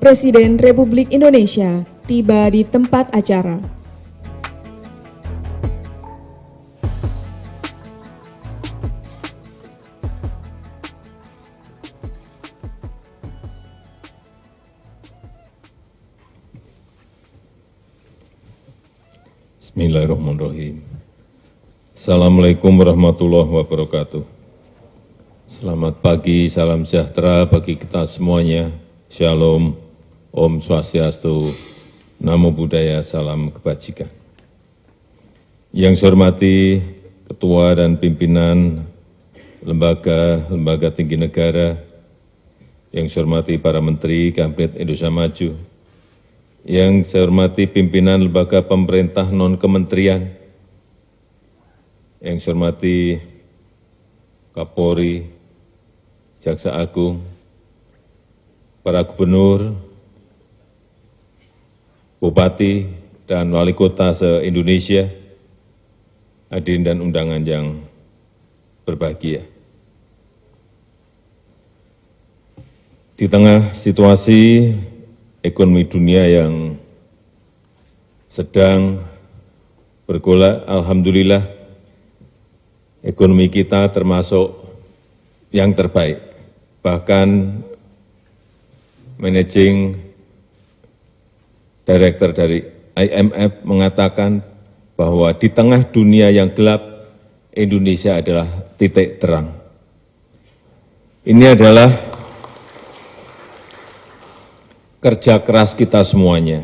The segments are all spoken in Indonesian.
Presiden Republik Indonesia tiba di tempat acara. Bismillahirrahmanirrahim. Assalamualaikum warahmatullahi wabarakatuh. Selamat pagi, salam sejahtera bagi kita semuanya. Shalom. Om Swastiastu, Namo Buddhaya, Salam Kebajikan. Yang saya hormati Ketua dan Pimpinan Lembaga-Lembaga Tinggi Negara, yang saya hormati para Menteri Kabinet Indonesia Maju, yang saya hormati pimpinan lembaga pemerintah non-kementerian, yang saya hormati Kapolri, Jaksa Agung, para gubernur, bupati dan wali kota se-Indonesia, hadirin dan undangan yang berbahagia. Di tengah situasi ekonomi dunia yang sedang bergolak, Alhamdulillah ekonomi kita termasuk yang terbaik. Bahkan managing Direktur dari IMF mengatakan bahwa di tengah dunia yang gelap, Indonesia adalah titik terang. Ini adalah kerja keras kita semuanya.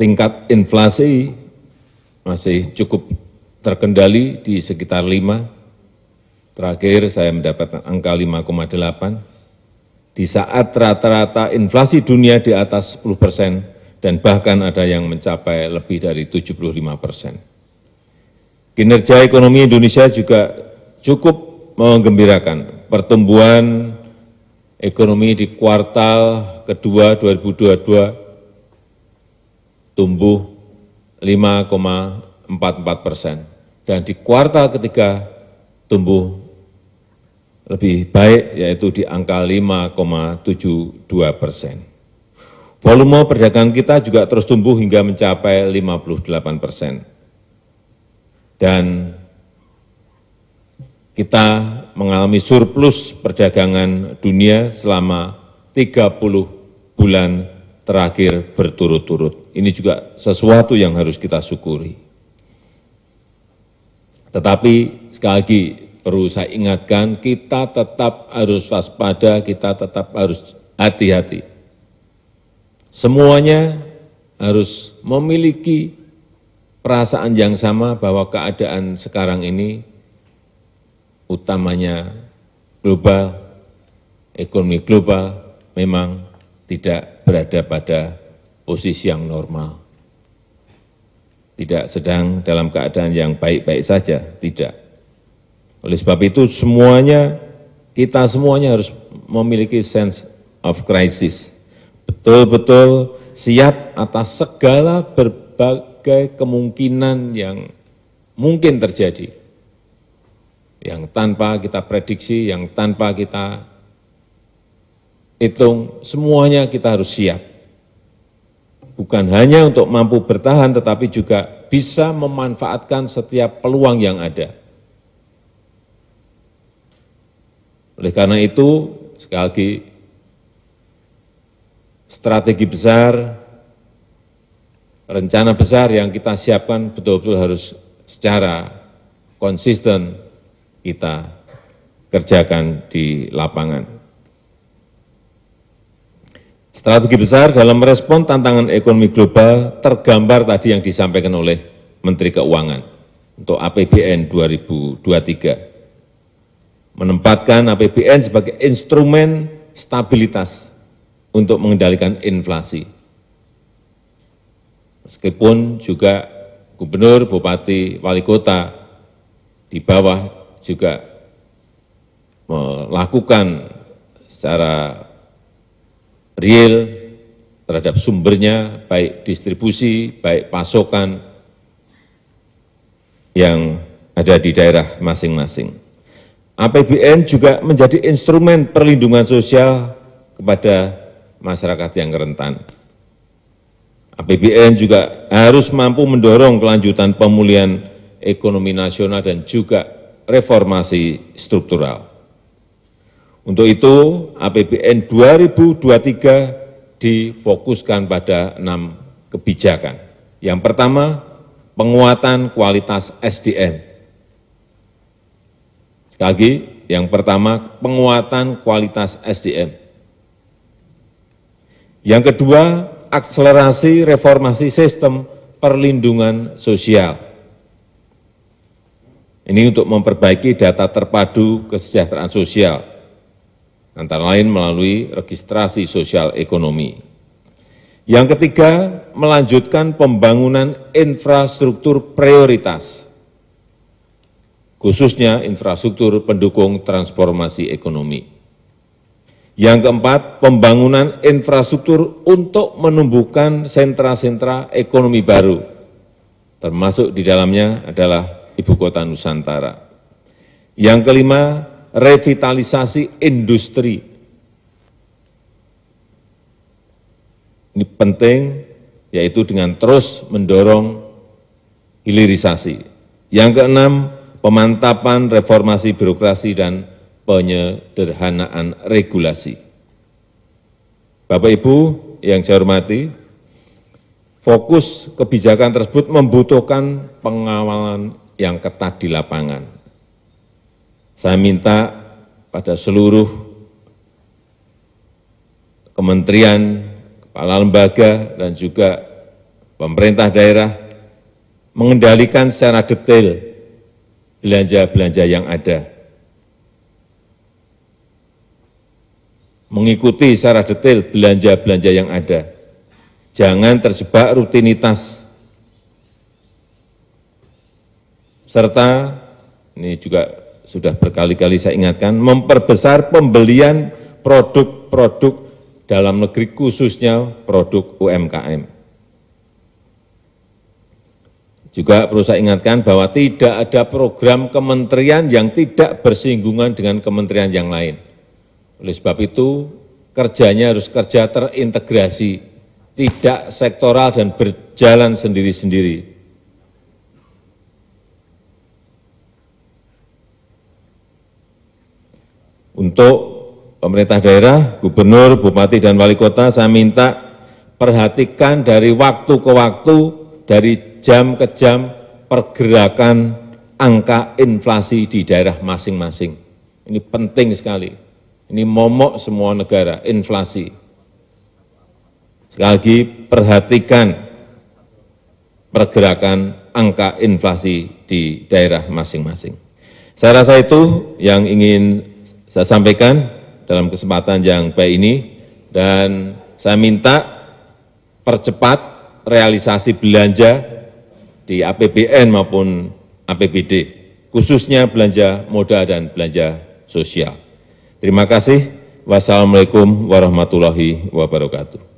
Tingkat inflasi masih cukup terkendali di sekitar 5. Terakhir saya mendapatkan angka 5,8. Di saat rata-rata inflasi dunia di atas 10 persen, dan bahkan ada yang mencapai lebih dari 75 persen. Kinerja ekonomi Indonesia juga cukup menggembirakan. Pertumbuhan ekonomi di kuartal kedua 2022 tumbuh 5,44 persen. Dan di kuartal ketiga tumbuh lebih baik yaitu di angka 5,72 persen. Volume perdagangan kita juga terus tumbuh hingga mencapai 58 persen. Dan kita mengalami surplus perdagangan dunia selama 30 bulan terakhir berturut-turut. Ini juga sesuatu yang harus kita syukuri. Tetapi sekali lagi perlu saya ingatkan, kita tetap harus waspada, kita tetap harus hati-hati semuanya harus memiliki perasaan yang sama bahwa keadaan sekarang ini utamanya global, ekonomi global memang tidak berada pada posisi yang normal. Tidak sedang dalam keadaan yang baik-baik saja, tidak. Oleh sebab itu semuanya, kita semuanya harus memiliki sense of crisis betul-betul siap atas segala berbagai kemungkinan yang mungkin terjadi, yang tanpa kita prediksi, yang tanpa kita hitung, semuanya kita harus siap. Bukan hanya untuk mampu bertahan, tetapi juga bisa memanfaatkan setiap peluang yang ada. Oleh karena itu, sekali lagi, strategi besar, rencana besar yang kita siapkan betul-betul harus secara konsisten kita kerjakan di lapangan. Strategi besar dalam merespon tantangan ekonomi global tergambar tadi yang disampaikan oleh Menteri Keuangan untuk APBN 2023. Menempatkan APBN sebagai instrumen stabilitas untuk mengendalikan inflasi. Meskipun juga gubernur, bupati, wali kota di bawah juga melakukan secara real terhadap sumbernya, baik distribusi, baik pasokan yang ada di daerah masing-masing. APBN juga menjadi instrumen perlindungan sosial kepada masyarakat yang rentan. APBN juga harus mampu mendorong kelanjutan pemulihan ekonomi nasional dan juga reformasi struktural. Untuk itu, APBN 2023 difokuskan pada enam kebijakan. Yang pertama, penguatan kualitas SDM. Sekali lagi, yang pertama, penguatan kualitas SDM yang kedua, akselerasi reformasi sistem perlindungan sosial. Ini untuk memperbaiki data terpadu kesejahteraan sosial, antara lain melalui registrasi sosial ekonomi. Yang ketiga, melanjutkan pembangunan infrastruktur prioritas, khususnya infrastruktur pendukung transformasi ekonomi. Yang keempat, pembangunan infrastruktur untuk menumbuhkan sentra-sentra ekonomi baru, termasuk di dalamnya adalah ibu kota Nusantara. Yang kelima, revitalisasi industri. Ini penting, yaitu dengan terus mendorong hilirisasi. Yang keenam, pemantapan reformasi birokrasi dan penyederhanaan regulasi. Bapak Ibu yang saya hormati, fokus kebijakan tersebut membutuhkan pengawalan yang ketat di lapangan. Saya minta pada seluruh kementerian, kepala lembaga, dan juga pemerintah daerah mengendalikan secara detail belanja-belanja yang ada mengikuti secara detail belanja-belanja yang ada. Jangan terjebak rutinitas. Serta, ini juga sudah berkali-kali saya ingatkan, memperbesar pembelian produk-produk dalam negeri khususnya produk UMKM. Juga perlu saya ingatkan bahwa tidak ada program kementerian yang tidak bersinggungan dengan kementerian yang lain. Oleh sebab itu, kerjanya harus kerja terintegrasi, tidak sektoral dan berjalan sendiri-sendiri. Untuk pemerintah daerah, gubernur, bupati, dan wali kota, saya minta perhatikan dari waktu ke waktu, dari jam ke jam, pergerakan angka inflasi di daerah masing-masing. Ini penting sekali. Ini momok semua negara, inflasi. Sekali lagi perhatikan pergerakan angka inflasi di daerah masing-masing. Saya rasa itu yang ingin saya sampaikan dalam kesempatan yang baik ini dan saya minta percepat realisasi belanja di APBN maupun APBD, khususnya belanja modal dan belanja sosial. Terima kasih. Wassalamu'alaikum warahmatullahi wabarakatuh.